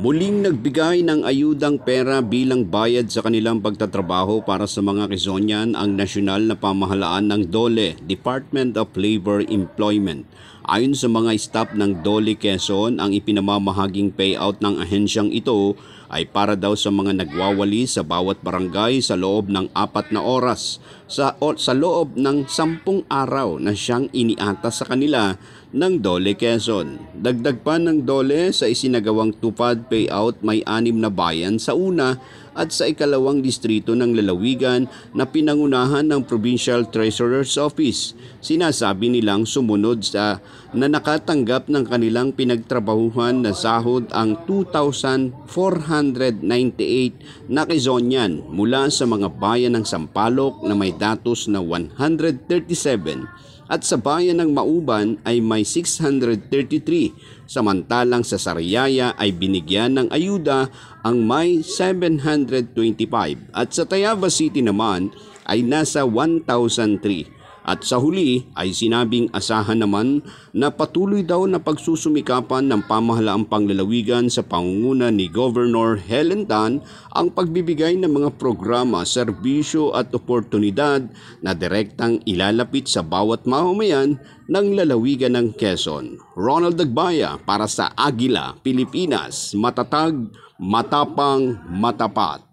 Muling nagbigay ng ayudang pera bilang bayad sa kanilang pagtatrabaho para sa mga Quezonian ang nasyonal na pamahalaan ng DOLE, Department of Labor Employment. Ayon sa mga staff ng DOLE Quezon, ang ipinamamahaging payout ng ahensyang ito ay para daw sa mga nagwawali sa bawat barangay sa loob ng apat na oras sa, o, sa loob ng sampung araw na siyang iniata sa kanila ng Dole Quezon. Dagdag pa ng Dole sa isinagawang tupad payout may anim na bayan sa una at sa ikalawang distrito ng lalawigan na pinangunahan ng Provincial Treasurer's Office. Sinasabi nilang sumunod sa na nakatanggap ng kanilang pinagtrabahuhan na sahod ang 2,498 na Quezonian mula sa mga bayan ng Sampaloc na may datos na 137 at sa bayan ng Mauban ay may 633, samantalang sa Sariaya ay binigyan ng ayuda ang may 725 at sa Tayaba City naman ay nasa 1,003. At sa huli ay sinabing asahan naman na patuloy daw na pagsusumikapan ng pamahalaang panglalawigan sa pangunguna ni Governor Helen Tan ang pagbibigay ng mga programa, serbisyo at oportunidad na direktang ilalapit sa bawat mamamayan ng lalawigan ng Quezon. Ronald Dagbaya para sa Agila, Pilipinas, matatag, matapang, matapat.